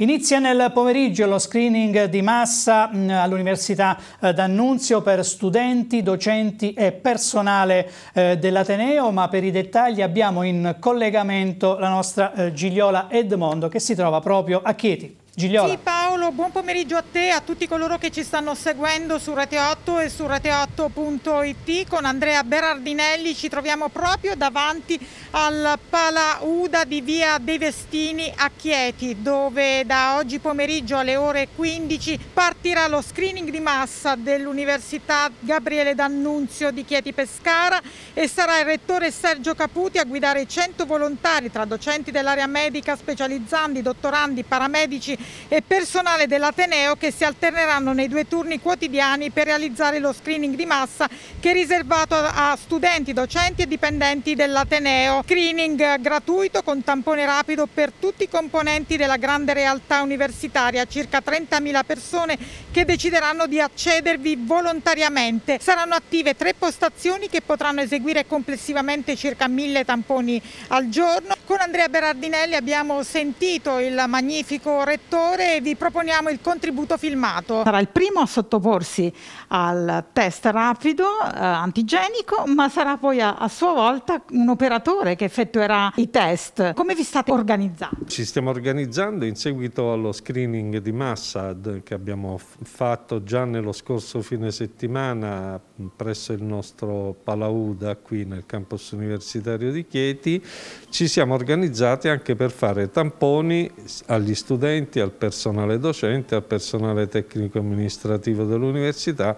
Inizia nel pomeriggio lo screening di massa mm, all'Università eh, d'Annunzio per studenti, docenti e personale eh, dell'Ateneo, ma per i dettagli abbiamo in collegamento la nostra eh, Gigliola Edmondo che si trova proprio a Chieti. Gigliola. Sì Paolo, buon pomeriggio a te, e a tutti coloro che ci stanno seguendo su Rete 8 e su rete8.it con Andrea Berardinelli, ci troviamo proprio davanti al Palauda di via dei Vestini a Chieti dove da oggi pomeriggio alle ore 15 partirà lo screening di massa dell'Università Gabriele D'Annunzio di Chieti Pescara e sarà il rettore Sergio Caputi a guidare 100 volontari tra docenti dell'area medica, specializzandi, dottorandi, paramedici e personale dell'Ateneo che si alterneranno nei due turni quotidiani per realizzare lo screening di massa che è riservato a studenti, docenti e dipendenti dell'Ateneo. Screening gratuito con tampone rapido per tutti i componenti della grande realtà universitaria, circa 30.000 persone che decideranno di accedervi volontariamente. Saranno attive tre postazioni che potranno eseguire complessivamente circa 1.000 tamponi al giorno. Con Andrea Berardinelli abbiamo sentito il magnifico rettore e vi proponiamo il contributo filmato. Sarà il primo a sottoporsi al test rapido eh, antigenico, ma sarà poi a, a sua volta un operatore che effettuerà i test. Come vi state organizzando? Ci stiamo organizzando in seguito allo screening di Massad che abbiamo fatto già nello scorso fine settimana presso il nostro Palauda qui nel campus universitario di Chieti. Ci siamo organizzati anche per fare tamponi agli studenti, al personale docente, al personale tecnico amministrativo dell'università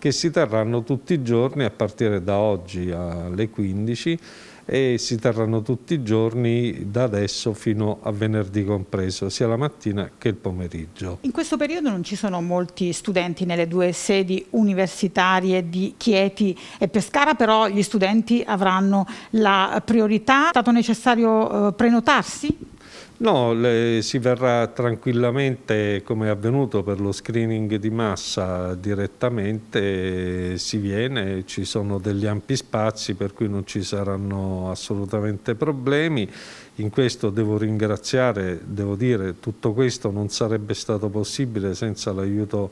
che si terranno tutti i giorni a partire da oggi alle 15 e si terranno tutti i giorni da adesso fino a venerdì compreso, sia la mattina che il pomeriggio. In questo periodo non ci sono molti studenti nelle due sedi universitarie di Chieti e Pescara, però gli studenti avranno la priorità. È stato necessario eh, prenotarsi? No, le, si verrà tranquillamente, come è avvenuto per lo screening di massa, direttamente si viene, ci sono degli ampi spazi per cui non ci saranno assolutamente problemi. In questo devo ringraziare, devo dire, tutto questo non sarebbe stato possibile senza l'aiuto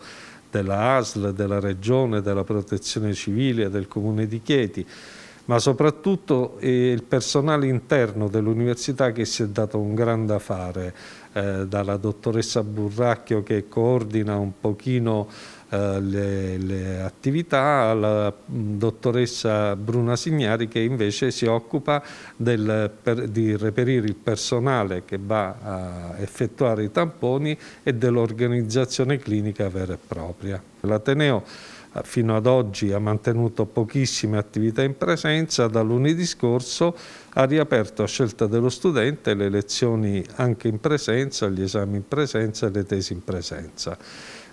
della ASL, della Regione, della Protezione Civile, del Comune di Chieti ma soprattutto eh, il personale interno dell'università che si è dato un grande fare, eh, dalla dottoressa Burracchio che coordina un pochino eh, le, le, attività alla mm, dottoressa Bruna Signari che invece si occupa del, per, di reperire il personale che va a effettuare i tamponi e dell'organizzazione clinica vera e propria. L'Ateneo fino ad oggi ha mantenuto pochissime attività in presenza, da lunedì scorso ha riaperto a scelta dello studente le lezioni anche in presenza, gli esami in presenza e le tesi in presenza.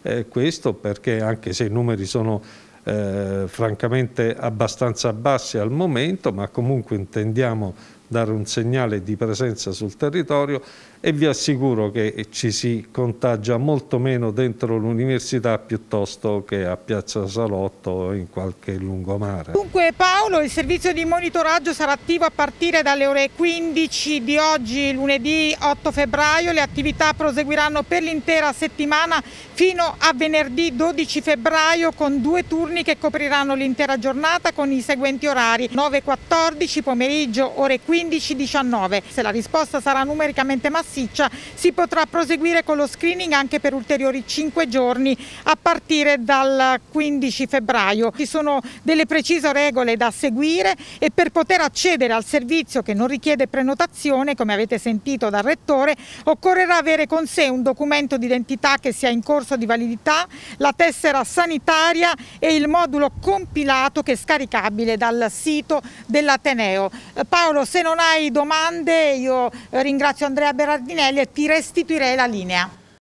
Eh, questo perché anche se i numeri sono eh, francamente abbastanza bassi al momento, ma comunque intendiamo dare un segnale di presenza sul territorio e vi assicuro che ci si contagia molto meno dentro l'università piuttosto che a Piazza Salotto o in qualche lungomare. Dunque Paolo, il servizio di monitoraggio sarà attivo a partire dalle ore 15 di oggi, lunedì 8 febbraio. Le attività proseguiranno per l'intera settimana fino a venerdì 12 febbraio con due turni che copriranno l'intera giornata con i seguenti orari 9.14 pomeriggio ore 15 15-19. Se la risposta sarà numericamente massiccia si potrà proseguire con lo screening anche per ulteriori 5 giorni a partire dal 15 febbraio. Ci sono delle precise regole da seguire e per poter accedere al servizio che non richiede prenotazione, come avete sentito dal Rettore, occorrerà avere con sé un documento d'identità che sia in corso di validità, la tessera sanitaria e il modulo compilato che è scaricabile dal sito dell'Ateneo. Paolo, se non hai domande io eh, ringrazio Andrea Berardinelli e ti restituirei la linea.